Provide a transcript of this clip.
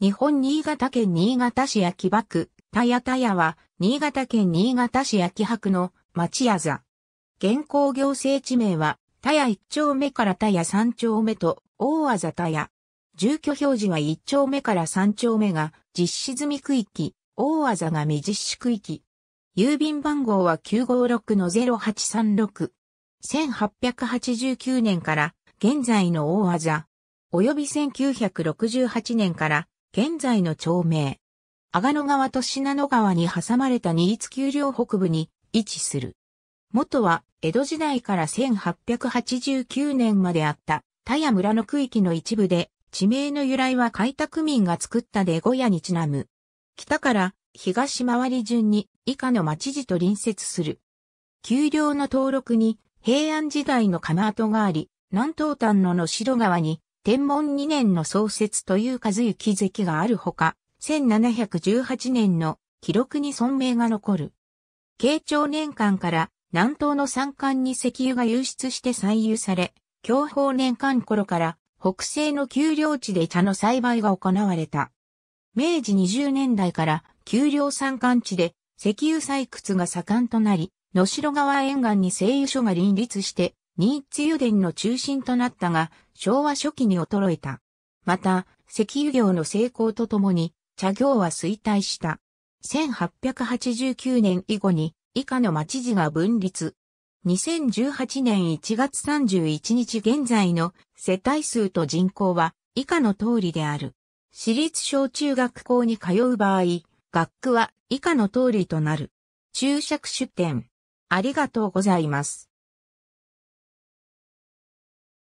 日本新潟県新潟市秋葉区、田屋田屋は、新潟県新潟市秋葉区の町屋座。現行行政地名は、田ヤ一丁目から田ヤ三丁目と、大和座田ヤ。住居表示は一丁目から三丁目が実施済み区域、大和座が未実施区域。郵便番号は956-0836。1889年から現在の大和座。及び1968年から現在の町名。阿賀野川と信濃川に挟まれた新津丘陵北部に位置する。元は江戸時代から1889年まであった田谷村の区域の一部で、地名の由来は開拓民が作った出小屋にちなむ。北から東回り順に以下の町地と隣接する。丘陵の登録に平安時代の釜跡があり、南東端の野城川に天文2年の創設という数行き関があるほか、1718年の記録に存命が残る。慶長年間から南東の山間に石油が流出して採油され、享保年間頃から北西の丘陵地で茶の栽培が行われた。明治20年代から丘陵山間地で石油採掘が盛んとなり、野城川沿岸に製油所が林立してニーツ油田の中心となったが、昭和初期に衰えた。また、石油業の成功とともに、茶業は衰退した。1889年以後に、以下の町地が分立。2018年1月31日現在の世帯数と人口は以下の通りである。私立小中学校に通う場合、学区は以下の通りとなる。注釈出典。ありがとうございます。